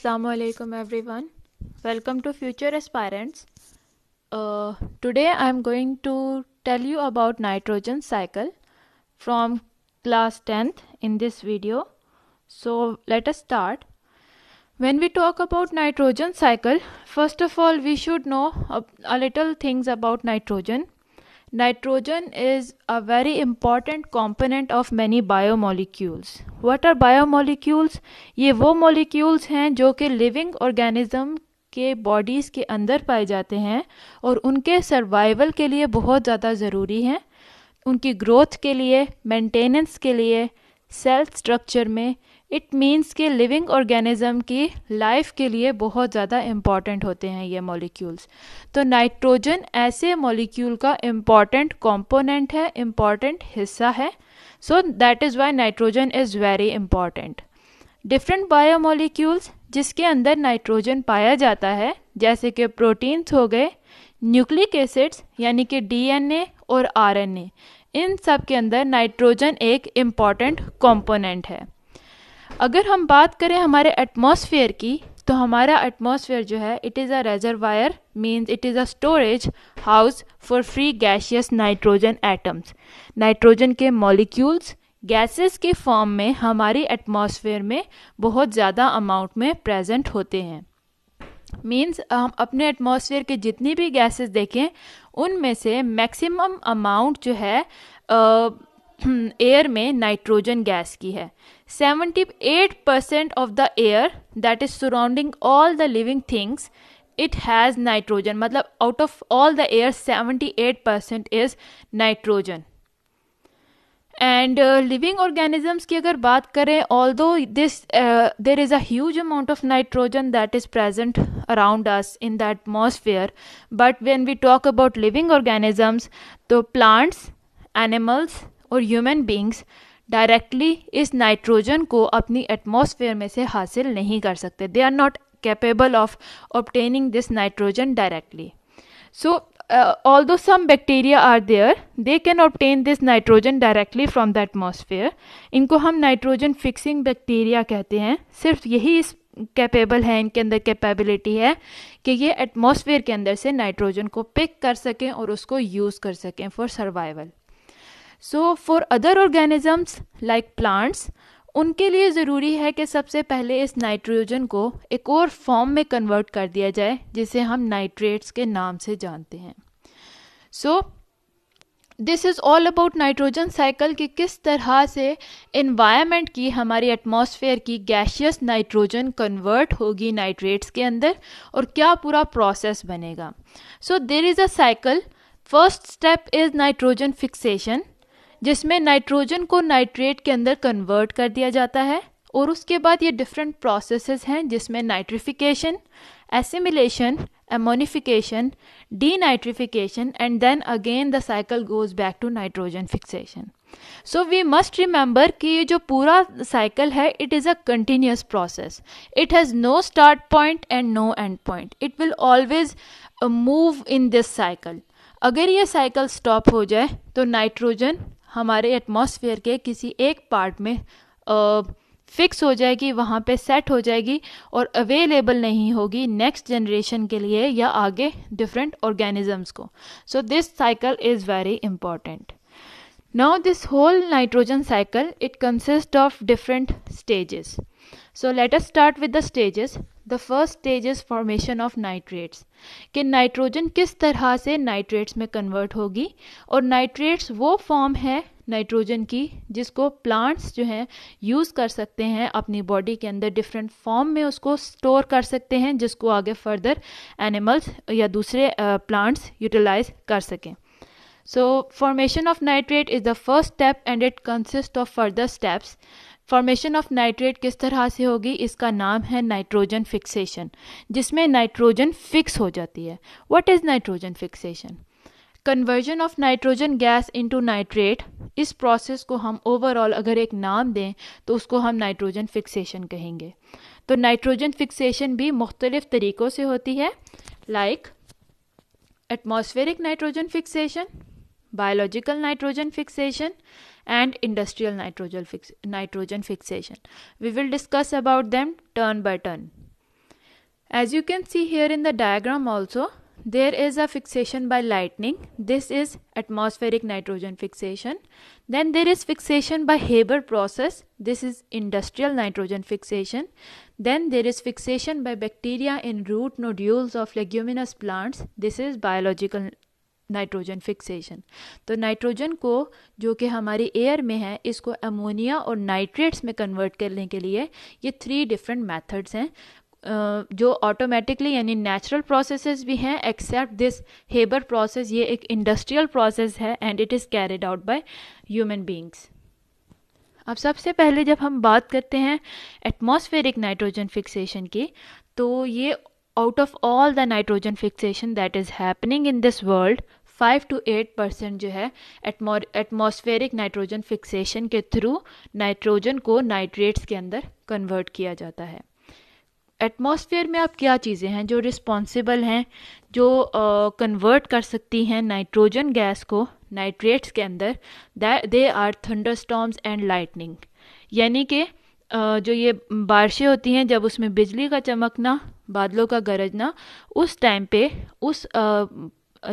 Assalamualaikum everyone. Welcome to Future Aspirants. Uh, today I am going to tell you about nitrogen cycle from class 10th in this video. So let us start. When we talk about nitrogen cycle, first of all we should know a, a little things about nitrogen. Nitrogen is a very important component of many biomolecules. What are biomolecules? ये वो molecules हैं जो कि living organism के bodies के अंदर पाए जाते हैं और उनके survival के लिए बहुत ज़्यादा ज़रूरी हैं उनकी growth के लिए maintenance के लिए सेल स्ट्रक्चर में इट मीन्स के लिविंग ऑर्गेनिज्म की लाइफ के लिए बहुत ज़्यादा इम्पॉर्टेंट होते हैं ये मॉलिक्यूल्स तो नाइट्रोजन ऐसे मॉलिक्यूल का इम्पॉर्टेंट कॉम्पोनेंट है इम्पॉर्टेंट हिस्सा है so that is why nitrogen is very important different biomolecules जिसके अंदर नाइट्रोजन पाया जाता है जैसे कि प्रोटीन्स हो गए न्यूक्लिक एसिड्स यानी कि डीएनए और आरएनए इन सब के अंदर नाइट्रोजन एक इम्पॉर्टेंट कॉम्पोनेंट है अगर हम बात करें हमारे एटमॉस्फेयर की तो हमारा एटमॉस्फेयर जो है it is a reservoir means it is a storage house for free gaseous nitrogen atoms nitrogen के मॉलिक्यूल्स गैसेस के फॉर्म में हमारी एटमॉस्फेयर में बहुत ज़्यादा अमाउंट में प्रेजेंट होते हैं मीन्स हम अपने एटमॉस्फेयर के जितनी भी गैसेस देखें उनमें से मैक्सिमम अमाउंट जो है uh, एयर में नाइट्रोजन गैस की है 78 percent of the air that is surrounding all the living things it has nitrogen मतलब out of all the air 78 percent is nitrogen and living organisms की अगर बात करें although this there is a huge amount of nitrogen that is present around us in the atmosphere but when we talk about living organisms तो plants animals और human beings directly इस nitrogen को अपनी atmosphere में से हासिल नहीं कर सकते they are not capable of obtaining this nitrogen directly so although some bacteria are there they can obtain this nitrogen directly from the atmosphere इनको हम नाइट्रोजन फिक्सिंग बैक्टीरिया कहते हैं सिर्फ यही इस कैपेबल है इनके अंदर कैपेबिलिटी है कि ये एटमोसफेयर के अंदर से नाइट्रोजन को पिक कर सकें और उसको यूज़ कर सकें for survival so for other organisms like plants उनके लिए ज़रूरी है कि सबसे पहले इस नाइट्रोजन को एक और फॉर्म में कन्वर्ट कर दिया जाए जिसे हम नाइट्रेट्स के नाम से जानते हैं so this is all about nitrogen cycle कि किस तरह से इन्वायरमेंट की हमारी एटमॉस्फेयर की गैशियस नाइट्रोजन कन्वर्ट होगी नाइट्रेट्स के अंदर और क्या पूरा प्रोसेस बनेगा so there is a cycle first step is nitrogen fixation जिसमें नाइट्रोजन को नाइट्रेट के अंदर कन्वर्ट कर दिया जाता है और उसके बाद ये डिफरेंट प्रोसेस हैं जिसमें nitrification assimilation ammonification denitrification and then again the cycle goes back to nitrogen fixation so we must remember कि ये जो पूरा साइकिल है it is a continuous process it has no start point and no end point it will always move in this cycle अगर ये cycle stop हो जाए तो नाइट्रोजन हमारे एटमॉस्फेयर के किसी एक पार्ट में फिक्स हो जाएगी वहाँ पे सेट हो जाएगी और अवेलेबल नहीं होगी नेक्स्ट जनरेशन के लिए या आगे डिफरेंट ऑर्गेनिजम्स को so this cycle is very important now this whole nitrogen cycle it consist of different stages so let us start with the stages the first stage is formation of nitrates कि nitrogen किस तरह से nitrates में convert होगी और nitrates वो form है nitrogen की जिसको प्लांट्स जो हैं यूज़ कर सकते हैं अपनी बॉडी के अंदर डिफरेंट फॉर्म में उसको स्टोर कर सकते हैं जिसको आगे फर्दर एनिमल्स या दूसरे प्लांट्स uh, यूटिलाइज कर सकें so formation of nitrate is the first step and it consist of further steps formation of nitrate किस तरह से होगी इसका नाम है नाइट्रोजन फिक्सेशन जिसमें नाइट्रोजन फिक्स हो जाती है what is nitrogen fixation conversion of nitrogen gas into nitrate इस प्रोसेस को हम ओवरऑल अगर एक नाम दें तो उसको हम नाइट्रोजन फिक्सेशन कहेंगे तो नाइट्रोजन फिक्सेशन भी मुख्तलिफ तरीक़ों से होती है like atmospheric nitrogen fixation biological nitrogen fixation and industrial nitrogen, fix nitrogen fixation. We will discuss about them turn by turn. As you can see here in the diagram also, there is a fixation by lightning. This is atmospheric nitrogen fixation. Then there is fixation by Haber process. This is industrial nitrogen fixation. Then there is fixation by bacteria in root nodules of leguminous plants. This is biological nitrogen fixation तो nitrogen को जो कि हमारी air में है इसको ammonia और nitrates में कन्वर्ट करने के लिए ये थ्री डिफरेंट मेथड्स हैं जो ऑटोमेटिकली यानी नेचुरल प्रोसेसेस भी हैं एक्सेप्ट दिस हेबर प्रोसेस ये एक इंडस्ट्रियल प्रोसेस है and it is carried out by human beings अब सबसे पहले जब हम बात करते हैं एटमॉस्फेरिक नाइट्रोजन फिक्सेशन की तो ये out of all the nitrogen fixation that is happening in this world five to eight percent जो है एटमॉस्फेरिक नाइट्रोजन फिक्सेशन के थ्रू नाइट्रोजन को नाइट्रेट्स के अंदर कन्वर्ट किया जाता है एटमॉस्फेयर में आप क्या चीज़ें हैं जो रिस्पॉन्सिबल हैं जो कन्वर्ट uh, कर सकती हैं नाइट्रोजन गैस को नाइट्रेट्स के अंदर they are thunderstorms and lightning यानी कि जो ये बारिशें होती हैं जब उसमें बिजली का चमकना बादलों का गरजना उस टाइम पे उस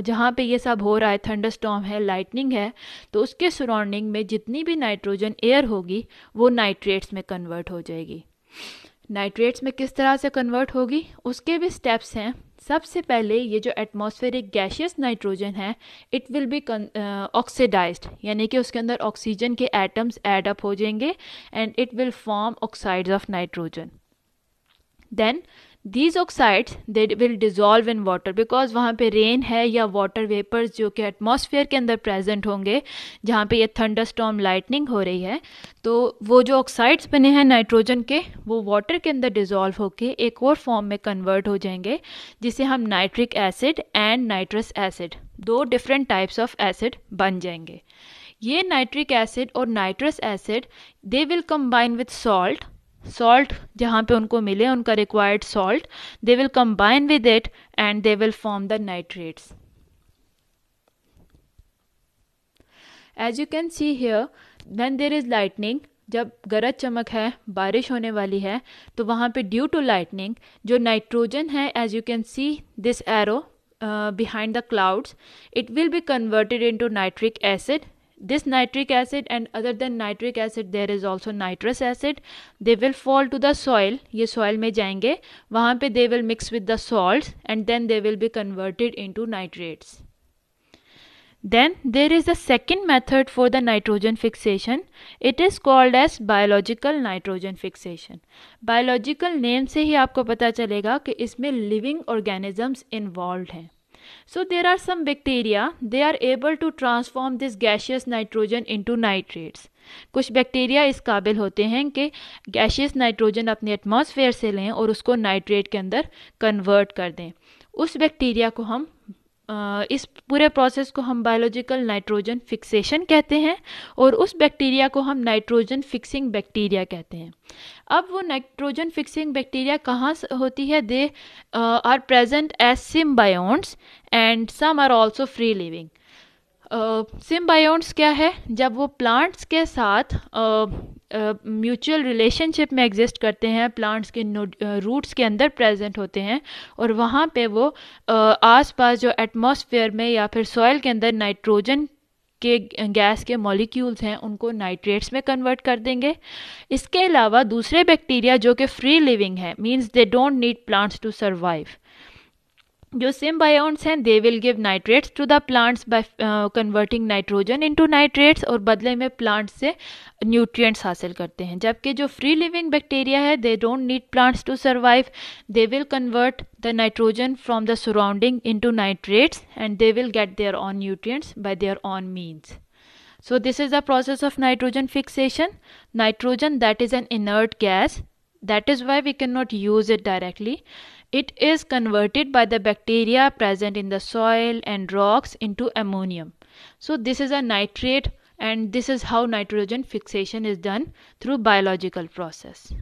जहाँ पे ये सब हो रहा है स्टॉम है लाइटनिंग है तो उसके सराउंडिंग में जितनी भी नाइट्रोजन एयर होगी वो नाइट्रेट्स में कन्वर्ट हो जाएगी नाइट्रेट्स में किस तरह से कन्वर्ट होगी उसके भी स्टेप्स हैं सबसे पहले ये जो एटमॉस्फेरिक गैशियस नाइट्रोजन है इट विल बी ऑक्सीडाइज यानी कि उसके अंदर ऑक्सीजन के एटम्स एडअप अप हो जाएंगे and it will form oxides of nitrogen then these oxides they will dissolve in water because वहाँ पे रेन है या वाटर वेपर्स जो कि एटमोसफियर के अंदर प्रेजेंट होंगे जहाँ पे ये थंडर स्टॉम लाइटनिंग हो रही है तो वो जो ऑक्साइड्स बने हैं नाइट्रोजन के वो वाटर के अंदर डिज़ोल्व होकर एक और फॉर्म में कन्वर्ट हो जाएंगे जिसे हम nitric acid and nitrous acid दो डिफरेंट टाइप्स ऑफ एसिड बन जाएंगे ये नाइट्रिक एसिड और nitrous acid they will combine with salt salt जहाँ पे उनको मिले उनका required salt they will combine with it and they will form the nitrates as you can see here then there is lightning जब गरज चमक है बारिश होने वाली है तो वहाँ पे ड्यू टू लाइटनिंग जो नाइट्रोजन है as you can see this arrow behind the clouds it will be converted into nitric acid this nitric acid and other than nitric acid there is also nitrous acid they will fall to the soil ye soil mein jayenge wahan pe they will mix with the salts and then they will be converted into nitrates then there is a second method for the nitrogen fixation it is called as biological nitrogen fixation biological name se hi aapko pata chalega ki isme living organisms involved hain So there are some bacteria, they are able to transform this gaseous nitrogen into nitrates. कुछ bacteria इस काबिल होते हैं कि gaseous nitrogen अपने atmosphere से लें और उसको नाइट्रेट के अंदर कन्वर्ट कर दें उस बैक्टीरिया को हम इस पूरे प्रोसेस को हम बायोलॉजिकल नाइट्रोजन फिक्सेशन कहते हैं और उस बैक्टीरिया को हम नाइट्रोजन फिक्सिंग बैक्टीरिया कहते हैं अब वो नाइट्रोजन फिक्सिंग बैक्टीरिया कहाँ होती है they are present as symbionts and some are also free living symbionts क्या है जब वो प्लांट्स के साथ uh, म्यूचुअल रिलेशनशिप में एग्जिस्ट करते हैं प्लांट्स के रूट्स के अंदर प्रेजेंट होते हैं और वहाँ पे वो आसपास जो एटमॉस्फेयर में या फिर सॉइल के अंदर नाइट्रोजन के गैस के मॉलिक्यूल्स हैं उनको नाइट्रेट्स में कन्वर्ट कर देंगे इसके अलावा दूसरे बैक्टीरिया जो कि फ्री लिविंग है means they don't need plants to survive जो सिम्बायोन्ट्स हैं they will give nitrates to the plants by converting nitrogen into nitrates और बदले में प्लांट्स से न्यूट्रिएंट्स हासिल करते हैं जबकि जो फ्री लिविंग बैक्टीरिया है they don't need plants to survive they will convert the nitrogen from the surrounding into nitrates and they will get their own nutrients by their own means so this is the process of nitrogen fixation nitrogen that is an inert gas that is why we can not use it directly It is converted by the bacteria present in the soil and rocks into ammonium. So this is a nitrate and this is how nitrogen fixation is done through biological process.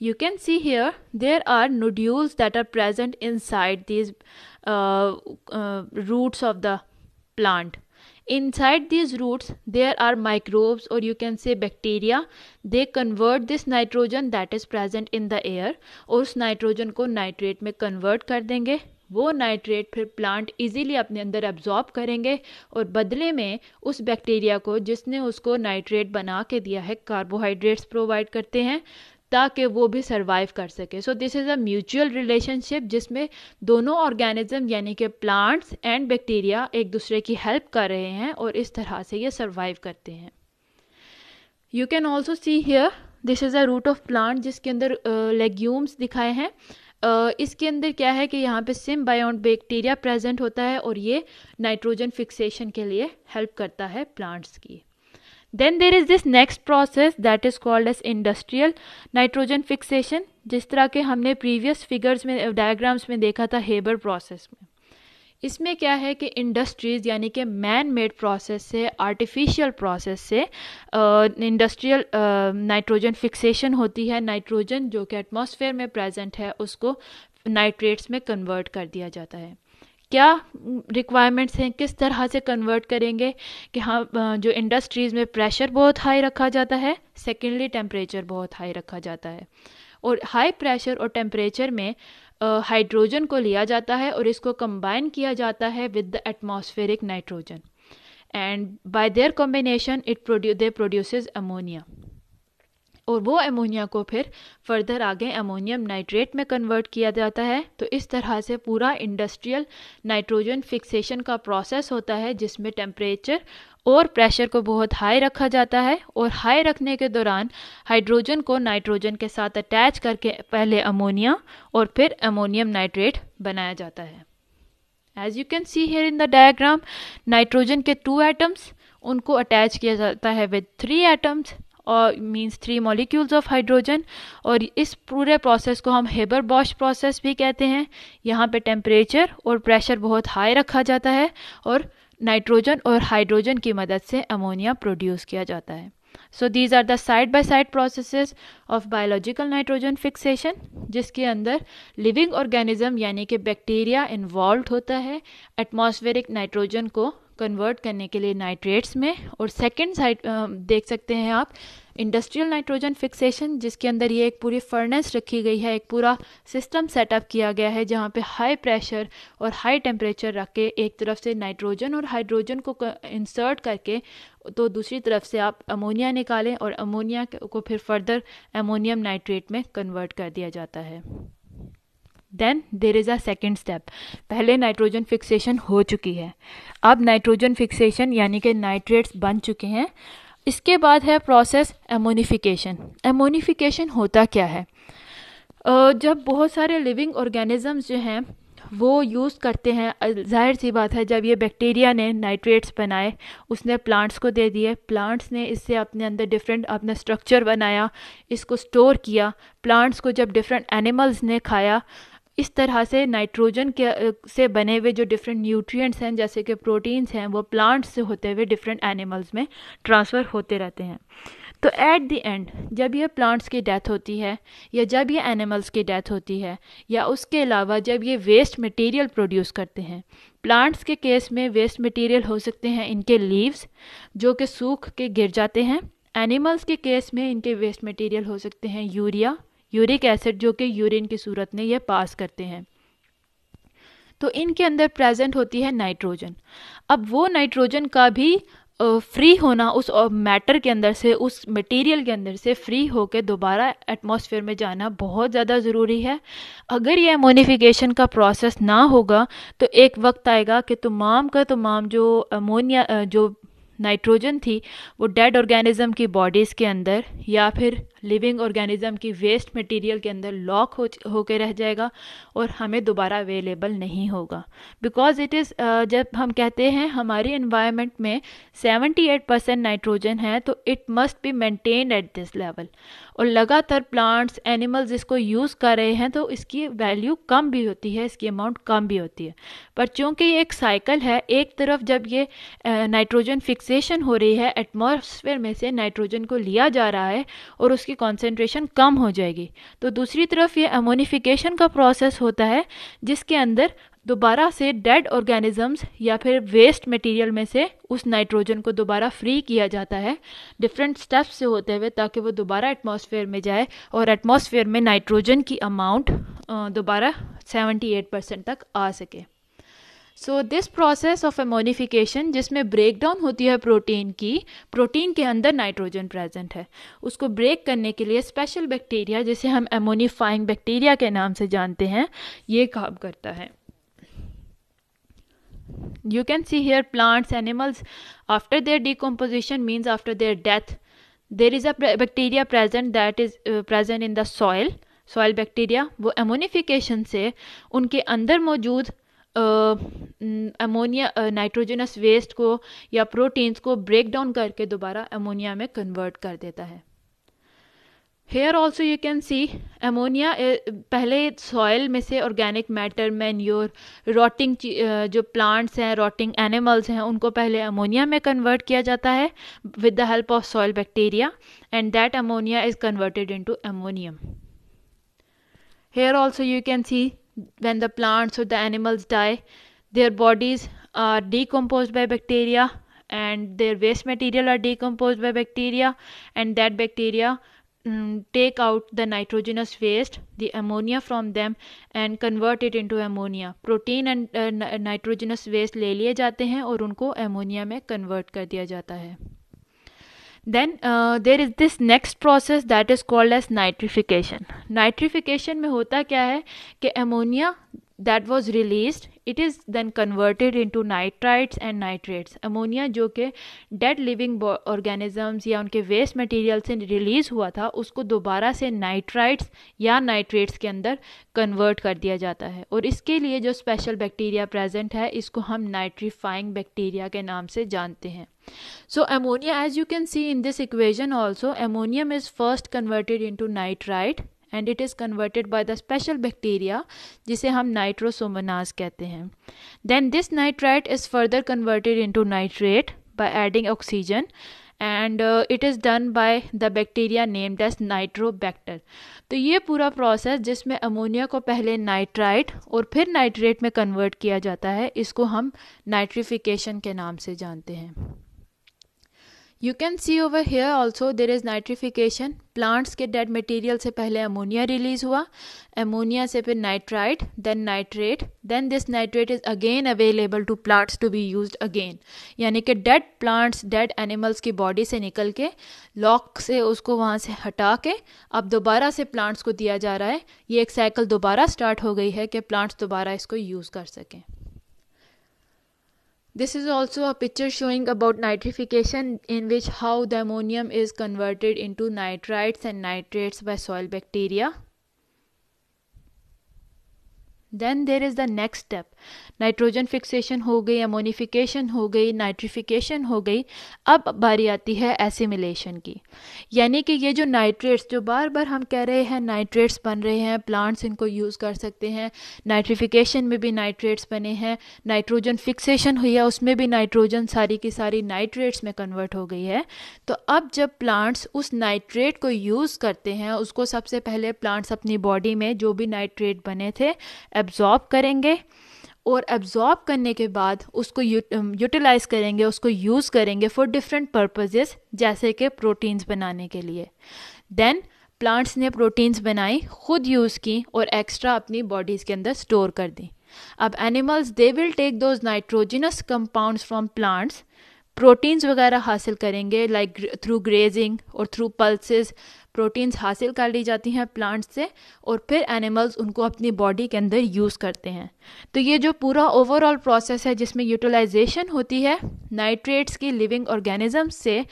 You can see here there are nodules that are present inside these uh, uh, roots of the plant Inside these roots, there are microbes or you can say bacteria. They convert this nitrogen that is present in the air aur us nitrogen ko nitrate mein convert kar denge वो nitrate फिर plant easily अपने अंदर absorb करेंगे और बदले में उस bacteria को जिसने उसको नाइट्रेट बना के दिया है कार्बोहाइड्रेट्स प्रोवाइड करते हैं ताकि वो भी सर्वाइव कर सके so this is a mutual relationship जिसमें दोनों ऑर्गेनिज्म यानी कि प्लांट्स एंड बैक्टीरिया एक दूसरे की हेल्प कर रहे हैं और इस तरह से ये सर्वाइव करते हैं you can also see here this is a root of plant जिसके अंदर लेग्यूम्स uh, दिखाए हैं Uh, इसके अंदर क्या है कि यहाँ पे सिम्बायोन बैक्टीरिया प्रेजेंट होता है और ये नाइट्रोजन फिक्सेशन के लिए हेल्प करता है प्लांट्स की then there is this next process that is called as industrial nitrogen fixation जिस तरह के हमने प्रीवियस फिगर्स में डायग्राम्स में देखा था हेबर प्रोसेस में इसमें क्या है कि इंडस्ट्रीज़ यानी कि मैन मेड प्रोसेस से आर्टिफिशियल प्रोसेस से इंडस्ट्रियल नाइट्रोजन फिक्सेशन होती है नाइट्रोजन जो कि एटमॉस्फेयर में प्रेजेंट है उसको नाइट्रेट्स में कन्वर्ट कर दिया जाता है क्या रिक्वायरमेंट्स हैं किस तरह से कन्वर्ट करेंगे कि हाँ जो इंडस्ट्रीज़ में प्रेशर बहुत हाई रखा जाता है सेकेंडली टेम्परेचर बहुत हाई रखा जाता है और हाई प्रेशर और टेम्परेचर में हाइड्रोजन को लिया जाता है और इसको कंबाइन किया जाता है with the atmospheric nitrogen and by their combination it produce they produces ammonia और वो एमोनिया को फिर फर्दर आगे एमोनियम नाइट्रेट में कन्वर्ट किया जाता है तो इस तरह से पूरा इंडस्ट्रियल नाइट्रोजन फिक्सेशन का प्रोसेस होता है जिसमें टेम्परेचर और प्रेशर को बहुत हाई रखा जाता है और हाई रखने के दौरान हाइड्रोजन को नाइट्रोजन के साथ अटैच करके पहले अमोनिया और फिर अमोनियम नाइट्रेट बनाया जाता है as you can see here in the diagram nitrogen के टू एटम्स उनको अटैच किया जाता है विद थ्री एटम्स और means three molecules of hydrogen और इस पूरे प्रोसेस को हम हेबर बॉश प्रोसेस भी कहते हैं यहाँ पे टेम्परेचर और प्रेशर बहुत हाई रखा जाता है और नाइट्रोजन और हाइड्रोजन की मदद से अमोनिया प्रोड्यूस किया जाता है so these are the side by side processes of biological nitrogen fixation जिसके अंदर लिविंग ऑर्गेनिज्म यानी कि बैक्टीरिया इन्वॉल्व होता है एटमॉस्फेरिक नाइट्रोजन को कन्वर्ट करने के लिए नाइट्रेट्स में और सेकेंड साइड देख सकते हैं आप इंडस्ट्रियल नाइट्रोजन फिक्सेशन जिसके अंदर ये एक पूरी फर्नेस रखी गई है एक पूरा सिस्टम सेटअप किया गया है जहाँ पे हाई प्रेशर और हाई टेम्परेचर रख के एक तरफ से नाइट्रोजन और हाइड्रोजन को इंसर्ट करके तो दूसरी तरफ से आप अमोनिया निकालें और अमोनिया को फिर फर्दर अमोनियम नाइट्रेट में कन्वर्ट कर दिया जाता है then there is a second step पहले नाइट्रोजन फिक्सेशन हो चुकी है अब नाइट्रोजन फिक्सेशन यानी कि नाइट्रेट्स बन चुके हैं इसके बाद है प्रोसेस एमोनीफिकेशन एमोनिफिकेशन होता क्या है जब बहुत सारे लिविंग ऑर्गेनिज़म्स जो हैं वो यूज़ करते हैं जाहिर सी बात है जब ये बैक्टीरिया ने नाइट्रेट्स बनाए उसने प्लांट्स को दे दिए प्लांट्स ने इससे अपने अंदर डिफरेंट अपना स्ट्रक्चर बनाया इसको स्टोर किया प्लांट्स को जब डिफरेंट एनिमल्स ने खाया इस तरह से नाइट्रोजन के से बने हुए जो डिफरेंट न्यूट्रिएंट्स हैं जैसे कि प्रोटीन्स हैं वो प्लांट्स से होते हुए डिफरेंट एनिमल्स में ट्रांसफ़र होते रहते हैं तो एट द एंड जब ये प्लांट्स की डेथ होती है या जब ये एनिमल्स की डेथ होती है या उसके अलावा जब ये वेस्ट मटेरियल प्रोड्यूस करते हैं प्लांट्स के केस में वेस्ट मटेरियल हो सकते हैं इनके लीव्स जो कि सूख के गिर जाते हैं एनिमल्स के केस में इनके वेस्ट मटेरियल हो सकते हैं यूरिया यूरिक एसिड जो कि यूरिन की सूरत में यह पास करते हैं तो इनके अंदर प्रेजेंट होती है नाइट्रोजन अब वो नाइट्रोजन का भी फ्री होना उस मैटर के अंदर से उस मटेरियल के अंदर से फ्री होकर दोबारा एटमॉस्फेयर में जाना बहुत ज़्यादा ज़रूरी है अगर ये अमोनीफिकेशन का प्रोसेस ना होगा तो एक वक्त आएगा कि तमाम का तमाम जो अमोनिया जो नाइट्रोजन थी वो डेड ऑर्गेनिज्म की बॉडीज़ के अंदर या फिर लिविंग ऑर्गेनिज्म की वेस्ट मटेरियल के अंदर लॉक हो होकर रह जाएगा और हमें दोबारा अवेलेबल नहीं होगा बिकॉज इट इज़ जब हम कहते हैं हमारी इन्वायरमेंट में 78 परसेंट नाइट्रोजन है तो it must be maintain at this level और लगातार प्लांट्स एनिमल्स इसको यूज़ कर रहे हैं तो इसकी वैल्यू कम भी होती है इसकी अमाउंट कम भी होती है पर चूँकि ये एक साइकिल है एक तरफ जब ये नाइट्रोजन uh, फिक्सेशन हो रही है एटमोसफेयर में से नाइट्रोजन को लिया जा रहा है और उसके की कॉन्सेंट्रेशन कम हो जाएगी तो दूसरी तरफ ये अमोनिफिकेशन का प्रोसेस होता है जिसके अंदर दोबारा से डेड ऑर्गेनिजम्स या फिर वेस्ट मटेरियल में से उस नाइट्रोजन को दोबारा फ्री किया जाता है डिफरेंट स्टेप्स से होते हुए ताकि वो दोबारा एटमॉस्फेयर में जाए और एटमॉस्फेयर में नाइट्रोजन की अमाउंट दोबारा 78 परसेंट तक आ सके so this process of ammonification जिसमें ब्रेक डाउन होती है प्रोटीन की प्रोटीन के अंदर नाइट्रोजन प्रेजेंट है उसको ब्रेक करने के लिए स्पेशल बैक्टीरिया जिसे हम एमोनिफाइंग बैक्टीरिया के नाम से जानते हैं ये काम करता है you can see here plants animals after their decomposition means after their death there is a bacteria present that is present in the soil soil bacteria वो एमोनिफिकेशन से उनके अंदर मौजूद अमोनिया नाइट्रोजनस वेस्ट को या प्रोटीन्स को break down करके दोबारा अमोनिया में कन्वर्ट कर देता है here also you can see ammonia पहले सॉयल में से ऑर्गेनिक मैटर मैन्योर रॉटिंग जो प्लांट्स हैं रॉटिंग एनिमल्स हैं उनको पहले अमोनिया में कन्वर्ट किया जाता है with the help of soil bacteria and that ammonia is converted into ammonium here also you can see when the plants or the animals die their bodies are decomposed by bacteria and their waste material are decomposed by bacteria and that bacteria mm, take out the nitrogenous waste the ammonia from them and convert it into ammonia protein and uh, nitrogenous waste le liye jate hain aur unko ammonia mein convert kar diya jata hai then there is this next process that is called as nitrification nitrification में होता क्या है कि ammonia that was release it is then converted into nitrites and nitrates ammonia जो कि dead living organisms या उनके waste material से रिलीज हुआ था उसको दोबारा से नाइट्राइट्स या नाइट्रेट्स के अंदर कन्वर्ट कर दिया जाता है और इसके लिए जो स्पेशल बैक्टीरिया प्रेजेंट है इसको हम नाइट्रीफाइंग बैक्टीरिया के नाम से जानते हैं so ammonia as you can see in this equation also ammonium is first converted into nitrite and it is converted by the special bacteria जिसे हम नाइट्रोसोमनास कहते हैं then this nitrite is further converted into nitrate by adding oxygen and it is done by the bacteria named as Nitrobacter तो ये पूरा process जिसमें ammonia को पहले नाइट्राइट और फिर नाइट्रेट में कन्वर्ट किया जाता है इसको हम नाइट्रिफिकेशन के नाम से जानते हैं you can see over here also there is nitrification plants के डेड मटेरियल से पहले अमोनिया रिलीज हुआ अमोनिया से फिर nitride then nitrate then this nitrate is again available to plants to be use again यानी कि डेड प्लांट्स डेड एनिमल्स की body से निकल के लॉक से उसको वहाँ से हटा के अब दोबारा से प्लांट्स को दिया जा रहा है ये एक साइकिल दोबारा स्टार्ट हो गई है कि प्लांट्स दोबारा इसको यूज़ कर सकें This is also a picture showing about nitrification in which how the ammonium is converted into nitrites and nitrates by soil bacteria. Then there is the next step nitrogen fixation हो गई ammonification हो गई nitrification हो गई अब बारी आती है एसिमिलेशन की यानी कि ये जो नाइट्रेट्स जो बार बार हम कह रहे हैं नाइट्रेट्स बन रहे हैं प्लांट्स इनको यूज़ कर सकते हैं नाइट्रिफिकेशन में भी नाइट्रेट्स बने हैं नाइट्रोजन फिक्सेशन हुई है उसमें भी नाइट्रोजन सारी की सारी नाइट्रेट्स में कन्वर्ट हो गई है तो अब जब प्लांट्स उस नाइट्रेट को यूज़ करते हैं उसको सबसे पहले प्लांट्स अपनी बॉडी में जो भी नाइट्रेट बने थे एब्जॉर्ब करेंगे और एब्जॉर्ब करने के बाद उसको यूटिलाइज करेंगे उसको यूज़ करेंगे फॉर डिफरेंट पर्पजेस जैसे कि प्रोटीन्स बनाने के लिए देन प्लांट्स ने प्रोटीन्स बनाई खुद यूज़ की और एक्स्ट्रा अपनी बॉडीज़ के अंदर स्टोर कर दी अब animals they will take those nitrogenous compounds from plants proteins वगैरह हासिल करेंगे लाइक थ्रू ग्रेजिंग और थ्रू पल्सेस प्रोटीन्स हासिल कर ली जाती हैं प्लांट्स से और फिर एनिमल्स उनको अपनी बॉडी के अंदर यूज़ करते हैं तो ये जो पूरा ओवरऑल प्रोसेस है जिसमें यूटिलाइजेशन होती है नाइट्रेट्स की लिविंग ऑर्गेनिज्म से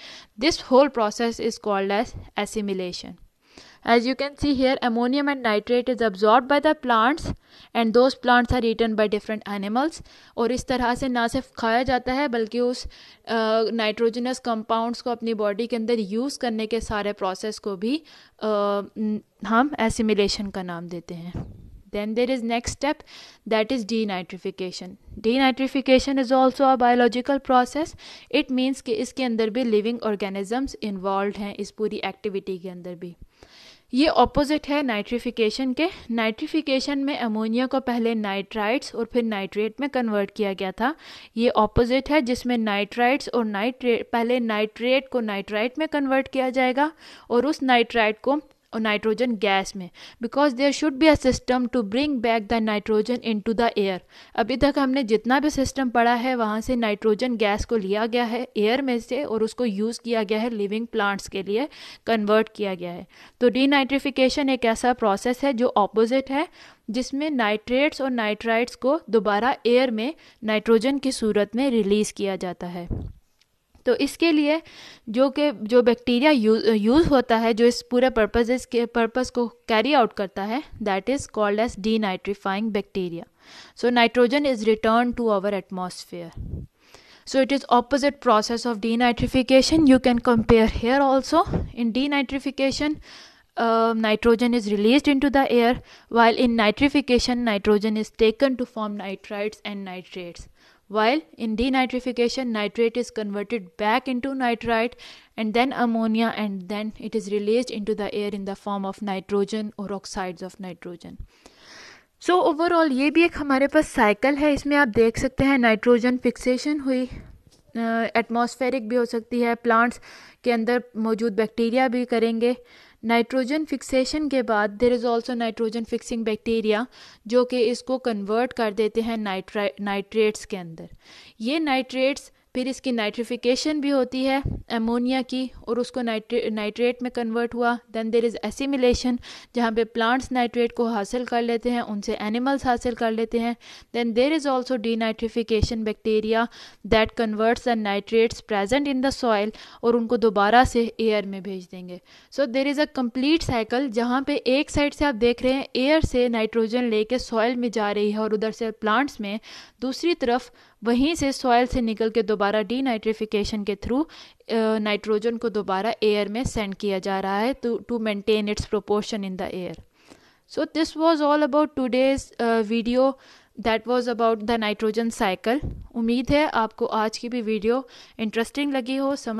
this whole process is called as assimilation As you can see here, ammonium and nitrate is absorbed by the plants and those plants are eaten by different animals. aur is tarah se na sirf khaya jata hai balki us nitrogenous uh, compounds को अपनी body के अंदर use करने के सारे process को भी uh, हम एसिमिलेशन का नाम देते हैं then there is next step that is denitrification denitrification is also a biological process it means ki iske andar bhi living organisms involved hain is puri activity ke andar bhi ये opposite है nitrification के nitrification में ammonia को पहले nitrides और फिर nitrate में convert किया गया था ये ऑपोजिट है जिसमें नाइट्राइड्स और नाइट्रेट पहले नाइट्रेट को नाइट्राइट में कन्वर्ट किया जाएगा और उस नाइट्राइट को और नाइट्रोजन गैस में because there should be a system to bring back the nitrogen into the air अभी तक हमने जितना भी सिस्टम पढ़ा है वहाँ से नाइट्रोजन गैस को लिया गया है एयर में से और उसको यूज़ किया गया है लिविंग प्लांट्स के लिए कन्वर्ट किया गया है तो डीनाइट्रिफिकेशन एक ऐसा प्रोसेस है जो ऑपोजिट है जिसमें नाइट्रेट्स और नाइट्राइट्स को दोबारा एयर में नाइट्रोजन की सूरत में रिलीज़ किया जाता है तो इसके लिए जो के जो बैक्टीरिया यू, यूज़ होता है जो इस पूरे पर्पज के पर्पज़ को कैरी आउट करता है that is called as denitrifying bacteria so nitrogen is return to our atmosphere so it is opposite process of denitrification you can compare here also in denitrification nitrogen is release into the air while in nitrification nitrogen is taken to form nitrides and nitrates while in denitrification nitrate is converted back into nitrite and then ammonia and then it is released into the air in the form of nitrogen or oxides of nitrogen so overall ये भी एक हमारे पास cycle है इसमें आप देख सकते हैं नाइट्रोजन फिक्सेशन हुई एटमॉस्फेरिक uh, भी हो सकती है प्लांट्स के अंदर मौजूद बैक्टीरिया भी करेंगे नाइट्रोजन फिक्सेशन के बाद there is also nitrogen fixing bacteria जो कि इसको कन्वर्ट कर देते हैं नाइट्रा नाइट्रेट्स के अंदर ये नाइट्रेट्स फिर इसकी नाइट्रिफिकेशन भी होती है एमोनिया की और उसको नाइट्रे नाइट्रेट में कन्वर्ट हुआ देन देर इज़ एसिमिलेशन जहाँ पे प्लांट्स नाइट्रेट को हासिल कर लेते हैं उनसे एनिमल्स हासिल कर लेते हैं then there is also denitrification bacteria that converts the nitrates present in the soil और उनको दोबारा से एयर में भेज देंगे so there is a complete cycle जहाँ पे एक साइड से आप देख रहे हैं एयर से नाइट्रोजन लेके सॉयल में जा रही है और उधर से प्लांट्स में दूसरी तरफ वहीं से सॉयल से निकल के दोबारा डीनाइट्रिफिकेशन के थ्रू नाइट्रोजन को दोबारा एयर में सेंड किया जा रहा है to to maintain its proportion in the air so this was all about day's video that was about the nitrogen cycle उम्मीद है आपको आज की भी वीडियो इंटरेस्टिंग लगी हो समझ